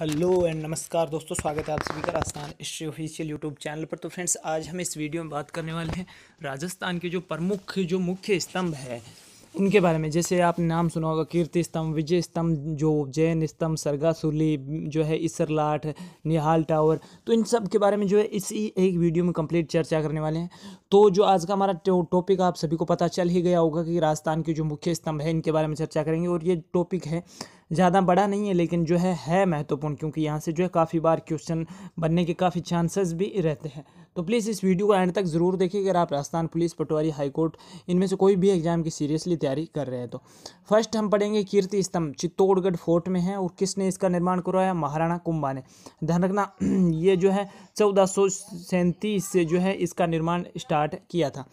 hello and नमस्कार दोस्तों स्वागत है आप सभी का Rajasthan history official YouTube channel पर तो फ्रेंड्स आज हम इस वीडियो में बात करने वाले हैं राजस्थान के जो प्रमुख जो मुख्य स्तंभ है उनके बारे में जैसे आपने नाम सुना होगा कीर्ति स्तंभ विजय स्तंभ जो जैन स्तंभ सरगासुरली जो है इसरलाट निहाल टावर तो इन सब के बारे में जो है इसी एक वीडियो में कंप्लीट चर्चा करने वाले हैं तो जो आज का हमारा टॉपिक आप सभी को पता चल ही गया होगा कि राजस्थान के जो मुख्य स्तंभ है इनके बारे में चर्चा करेंगे और ये टॉपिक है ज़्यादा बड़ा नहीं है लेकिन जो है है महत्वपूर्ण क्योंकि यहाँ से जो है काफ़ी बार क्वेश्चन बनने के काफ़ी चांसेस भी रहते हैं तो प्लीज़ इस वीडियो को एंड तक ज़रूर देखिए अगर आप राजस्थान पुलिस पटवारी हाईकोर्ट इनमें से कोई भी एग्ज़ाम की सीरियसली तैयारी कर रहे हैं तो फर्स्ट हम पढ़ेंगे कीर्ति स्तंभ चित्तौड़गढ़ फोर्ट में है और किसने इसका निर्माण करवाया महाराणा कुंभा ने ध्यान रखना ये जो है चौदह से जो है इसका निर्माण स्टार्ट किया था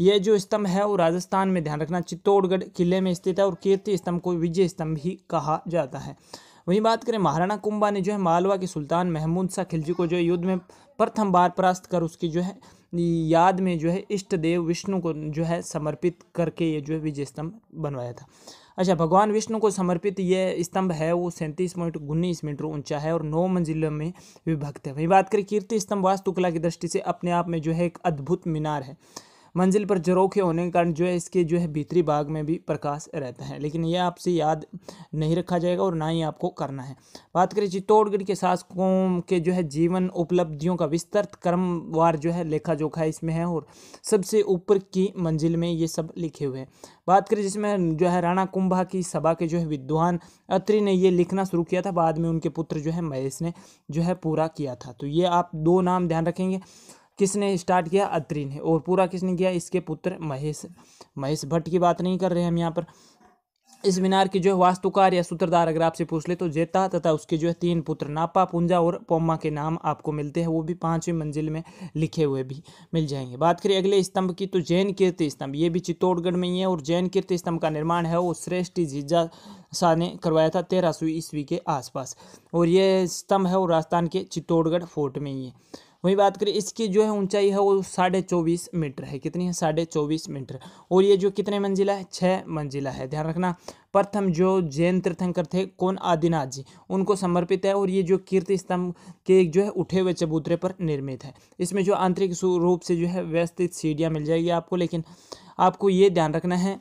यह जो स्तंभ है वो राजस्थान में ध्यान रखना चित्तौड़गढ़ किले में स्थित है और कीर्ति स्तंभ को विजय स्तंभ भी कहा जाता है वहीं बात करें महाराणा कुंभा ने जो है मालवा के सुल्तान महमूद शाह खिलजी को जो है युद्ध में प्रथम बार परास्त कर उसकी जो है याद में जो है इष्ट देव विष्णु को जो है समर्पित करके ये जो है विजय स्तंभ बनवाया था अच्छा भगवान विष्णु को समर्पित ये स्तंभ है वो सैंतीस पॉइंट उन्नीस मीटर ऊंचा है और नौ मंजिलों में विभक्त है वहीं बात करें कीर्ति स्तंभ वास्तुकला की दृष्टि से अपने आप में जो है एक अद्भुत मीनार है मंजिल पर जरोखे होने के कारण जो है इसके जो है भीतरी भाग में भी प्रकाश रहता है लेकिन यह आपसे याद नहीं रखा जाएगा और ना ही आपको करना है बात करें चित्तौड़गढ़ के शासकों के जो है जीवन उपलब्धियों का विस्तृत क्रमवार जो है लेखा जोखा इसमें है और सबसे ऊपर की मंजिल में ये सब लिखे हुए हैं बात करें जिसमें जो है राणा कुंभा की सभा के जो है विद्वान अत्री ने ये लिखना शुरू किया था बाद में उनके पुत्र जो है महेश ने जो है पूरा किया था तो ये आप दो नाम ध्यान रखेंगे किसने स्टार्ट किया अत्रि ने और पूरा किसने किया इसके पुत्र महेश महेश भट्ट की बात नहीं कर रहे हम यहाँ पर इस मीनार की जो है वास्तुकार या सूत्रधार अगर आपसे पूछ ले तो जेता तथा उसके जो है तीन पुत्र नापा पुंजा और पोमा के नाम आपको मिलते हैं वो भी पाँचवीं मंजिल में लिखे हुए भी मिल जाएंगे बात करें अगले स्तंभ की तो जैन कीर्ति स्तंभ ये भी चित्तौड़गढ़ में ही है और जैन कीर्ति स्तंभ का निर्माण है वो श्रेष्ठ जीजा शाह ने करवाया था तेरह ईस्वी के आसपास और ये स्तंभ है वो राजस्थान के चित्तौड़गढ़ फोर्ट में ही है वहीं बात करें इसकी जो है ऊंचाई है वो साढ़े चौबीस मीटर है कितनी है साढ़े चौबीस मीटर और ये जो कितने मंजिला है छः मंजिला है ध्यान रखना प्रथम जो जैन तीर्थंकर थे कौन आदिनाथ जी उनको समर्पित है और ये जो कीर्ति स्तंभ के जो है उठे हुए चबूतरे पर निर्मित है इसमें जो आंतरिक रूप से जो है व्यवस्थित सीढ़ियाँ मिल जाएगी आपको लेकिन आपको ये ध्यान रखना है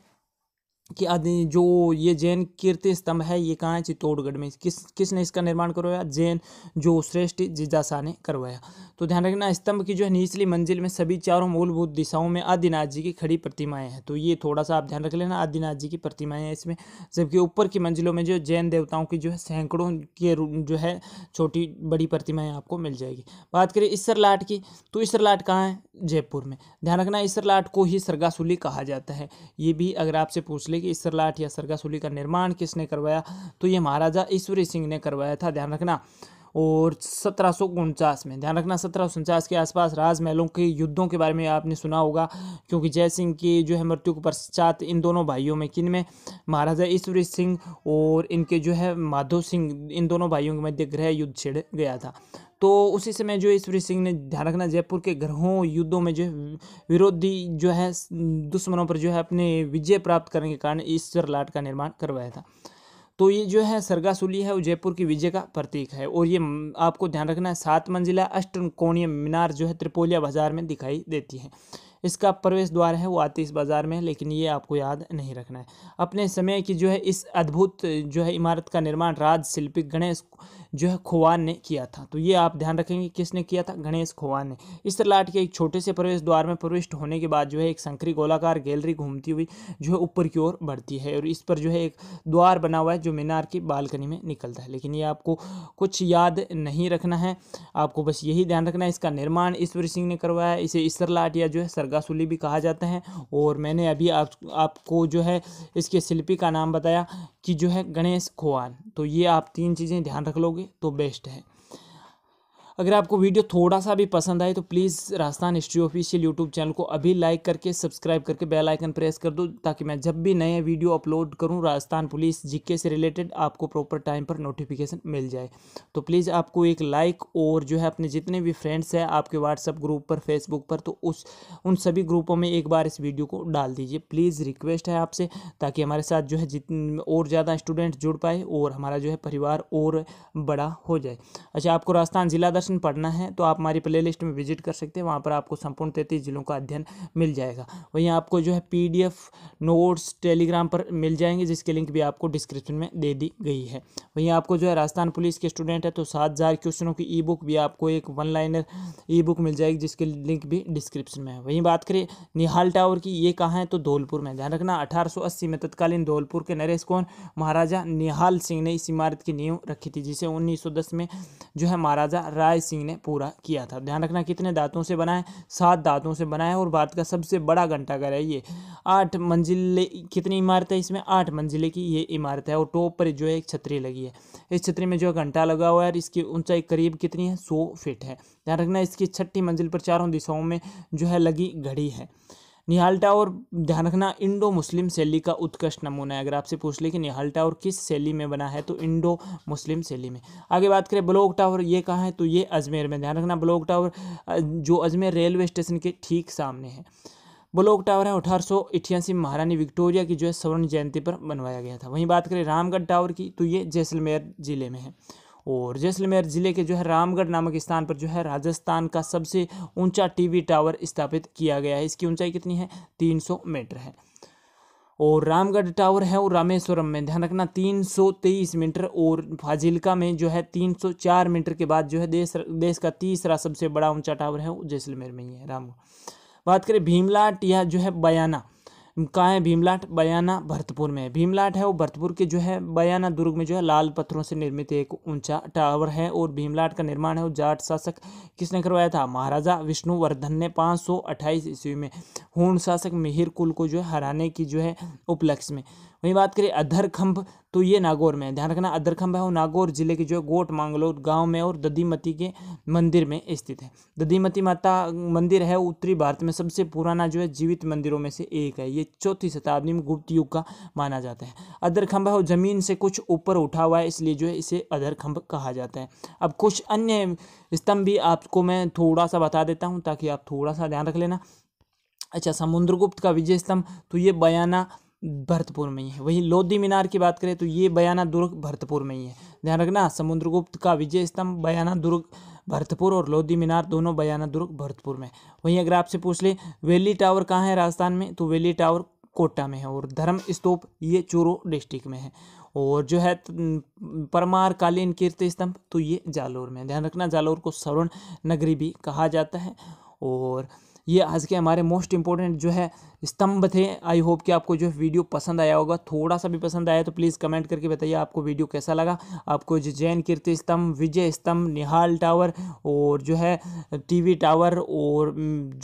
कि आदि जो ये जैन कीर्ति स्तंभ है ये कहाँ है चित्तौड़गढ़ में किस किसने इसका निर्माण करवाया जैन जो श्रेष्ठ जिजासा ने करवाया तो ध्यान रखना स्तंभ की जो है निचली मंजिल में सभी चारों मूलभूत दिशाओं में आदिनाथ जी की खड़ी प्रतिमाएं हैं तो ये थोड़ा सा आप ध्यान रख लेना आदिनाथ जी की प्रतिमाएँ हैं इसमें जबकि ऊपर की मंजिलों में जो जैन देवताओं की जो है सैकड़ों के जो है छोटी बड़ी प्रतिमाएँ आपको मिल जाएगी बात करें इसरलाट की तो इसरलाट कहाँ है जयपुर में ध्यान रखना इसरलाट को ही सरगासुली कहा जाता है ये भी अगर आपसे पूछ ले कि इसरलाट या सरगासूली का निर्माण किसने करवाया तो ये महाराजा ईश्वरी सिंह ने करवाया था ध्यान रखना और सत्रह में ध्यान रखना सत्रह के आसपास राजमहलों के युद्धों के बारे में आपने सुना होगा क्योंकि जय सिंह की जो है मृत्यु के पश्चात इन दोनों भाइयों में किन में महाराजा ईश्वरी सिंह और इनके जो है माधव सिंह इन दोनों भाइयों के मध्य गृह युद्ध छिड़ गया था तो उसी समय जो है ईश्वरी सिंह ने ध्यान रखना जयपुर के ग्रहों युद्धों में जो विरोधी जो है दुश्मनों पर जो है अपने विजय प्राप्त करने के कारण ईश्वर लाट का निर्माण करवाया था तो ये जो है सरगासुली है वो जयपुर की विजय का प्रतीक है और ये आपको ध्यान रखना है सात मंजिला अष्ट कोणीय मीनार जो है त्रिपोलिया बाजार में दिखाई देती है इसका प्रवेश द्वार है वो आतिश बाज़ार में है लेकिन ये आपको याद नहीं रखना है अपने समय की जो है इस अद्भुत जो है इमारत का निर्माण राज शिल्पी गणेश जो है खोवान ने किया था तो ये आप ध्यान रखेंगे किसने किया था गणेश खोवान ने इस लाट के एक छोटे से प्रवेश द्वार में प्रविष्ट होने के बाद जो है एक संकरी गोलाकार गैलरी घूमती हुई जो है ऊपर की ओर बढ़ती है और इस पर जो है एक द्वार बना हुआ है जो मीनार की बालकनी में निकलता है लेकिन ये आपको कुछ याद नहीं रखना है आपको बस यही ध्यान रखना है इसका निर्माण ईश्वर सिंह ने करवाया इसे लाट या जो है सरगासुली भी कहा जाता है और मैंने अभी आप आपको जो है इसके शिल्पी का नाम बताया कि जो है गणेश खोआन तो ये आप तीन चीज़ें ध्यान रख लोगे तो बेस्ट है अगर आपको वीडियो थोड़ा सा भी पसंद आए तो please Rajasthan history official YouTube channel को अभी लाइक करके सब्सक्राइब करके बेल आइकन प्रेस कर दो ताकि मैं जब भी नए वीडियो अपलोड करूँ राजस्थान पुलिस जीके से रिलेटेड आपको प्रॉपर टाइम पर नोटिफिकेशन मिल जाए तो प्लीज़ आपको एक लाइक और जो है अपने जितने भी फ्रेंड्स हैं आपके व्हाट्सअप ग्रुप पर फेसबुक पर तो उस उन सभी ग्रुपों में एक बार इस वीडियो को डाल दीजिए प्लीज़ रिक्वेस्ट है आपसे ताकि हमारे साथ जो है जितने और ज़्यादा स्टूडेंट जुड़ पाए और हमारा जो है परिवार और बड़ा हो जाए अच्छा आपको राजस्थान ज़िला प्रश्न पढ़ना है तो आप हमारी प्ले लिस्ट में विजिट कर सकते हैं वहाँ पर आपको संपूर्ण तैंतीस जिलों का अध्ययन मिल जाएगा वहीं आपको जो है पी नोट्स टेलीग्राम पर मिल जाएंगे जिसके लिंक भी आपको डिस्क्रिप्शन में दे दी गई है वहीं आपको जो है राजस्थान पुलिस के स्टूडेंट है तो सात हज़ार क्वेश्चनों की ई बुक भी आपको एक वन लाइनर ई बुक मिल जाएगी जिसके लिंक भी डिस्क्रिप्शन में है वहीं बात करें निहाल टावर की ये कहाँ है तो धौलपुर में ध्यान रखना 1880 में तत्कालीन धौलपुर के नरेश कौन महाराजा निहाल सिंह ने इस इमारत की नींव रखी थी जिसे 1910 में जो है महाराजा राय राय सिंह ने पूरा किया था ध्यान रखना कितने दांतों से बना है सात दांतों से बना है और भारत का सबसे बड़ा घंटाघर है ये आठ मंजिले कितनी इमारत है इसमें आठ मंजिले की ये इमारत है और टॉप पर जो है एक छतरी लगी है इस छतरी में जो घंटा लगा हुआ है और इसकी ऊंचाई करीब कितनी है सौ फिट है ध्यान रखना इसकी छठी मंजिल पर चारों दिशाओं में जो है लगी घड़ी है निहाल और ध्यान रखना इंडो मुस्लिम शैली का उत्कृष्ट नमूना है अगर आपसे पूछ ले कि निहाल और किस शैली में बना है तो इंडो मुस्लिम शैली में आगे बात करें ब्लॉक टावर ये कहाँ है तो ये अजमेर में ध्यान रखना ब्लॉक टावर जो अजमेर रेलवे स्टेशन के ठीक सामने है ब्लॉक टावर है अठारह महारानी विक्टोरिया की जो है स्वर्ण जयंती पर बनवाया गया था वहीं बात करें रामगढ़ टावर की तो ये जैसलमेर जिले में है और जैसलमेर ज़िले के जो है रामगढ़ नामक स्थान पर जो है राजस्थान का सबसे ऊंचा टीवी टावर स्थापित किया गया है इसकी ऊंचाई कितनी है 300 मीटर है और रामगढ़ टावर है और रामेश्वरम में ध्यान रखना 323 मीटर और फाजिलका में जो है 304 मीटर के बाद जो है देश देश का तीसरा सबसे बड़ा ऊंचा टावर है जैसलमेर में ही है राम बात करें भीमला टिया जो है बयाना कहाँ है भीमलाट बयाना भरतपुर में भीमलाट है वो भरतपुर के जो है बयाना दुर्ग में जो है लाल पत्थरों से निर्मित एक ऊंचा टावर है और भीमलाट का निर्माण है वो जाट शासक किसने करवाया था महाराजा विष्णुवर्धन ने पाँच सौ ईस्वी में हूण शासक मिहिर कुल को जो है हराने की जो है उपलक्ष्य में वहीं बात करें अधरखंभ तो ये नागौर में है ध्यान रखना अधरखम्भ है वो नागौर जिले के जो है गोट मांगलोर गाँव में और ददीमती के मंदिर में स्थित है ददीमती माता मंदिर है उत्तरी भारत में सबसे पुराना जो है जीवित मंदिरों में से एक है ये चौथी शताब्दी में गुप्त युग का माना जाता है खम्भ है वो जमीन से कुछ ऊपर उठा हुआ है इसलिए जो है इसे खम्भ कहा जाता है अब कुछ अन्य स्तंभ भी आपको मैं थोड़ा सा बता देता हूँ ताकि आप थोड़ा सा ध्यान रख लेना अच्छा समुद्रगुप्त का विजय स्तंभ तो ये बयाना भरतपुर में ही है वहीं लोधी मीनार की बात करें तो ये बयाना दुर्ग भरतपुर में ही है ध्यान रखना समुद्रगुप्त का विजय स्तंभ बयाना दुर्ग भरतपुर और लोधी मीनार दोनों बयाना दुर्ग भरतपुर में वहीं अगर आपसे पूछ ले वेली टावर कहाँ है राजस्थान में तो वेली टावर कोटा में है और धर्म स्तूप ये चूरू डिस्ट्रिक्ट में है और जो है परमार कालीन कीर्ति स्तंभ तो ये जालोर में ध्यान रखना जालोर को स्वर्ण नगरी भी कहा जाता है और ये आज के हमारे मोस्ट इंपॉर्टेंट जो है स्तंभ थे आई होप कि आपको जो वीडियो पसंद आया होगा थोड़ा सा भी पसंद आया तो प्लीज़ कमेंट करके बताइए आपको वीडियो कैसा लगा आपको जो जैन कीर्ति स्तंभ विजय स्तंभ निहाल टावर और जो है टीवी टावर और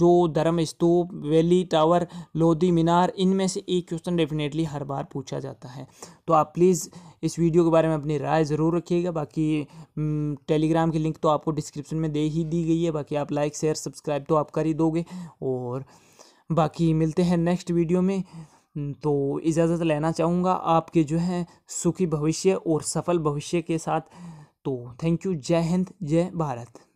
जो धर्म स्तूप वैली टावर लोधी मीनार इनमें से एक क्वेश्चन डेफिनेटली हर बार पूछा जाता है तो आप प्लीज़ इस वीडियो के बारे में अपनी राय ज़रूर रखिएगा बाकी टेलीग्राम की लिंक तो आपको डिस्क्रिप्शन में दे ही दी गई है बाकी आप लाइक शेयर सब्सक्राइब तो आप कर ही दोगे और बाकी मिलते हैं नेक्स्ट वीडियो में तो इजाज़त लेना चाहूँगा आपके जो है सुखी भविष्य और सफल भविष्य के साथ तो थैंक यू जय हिंद जय भारत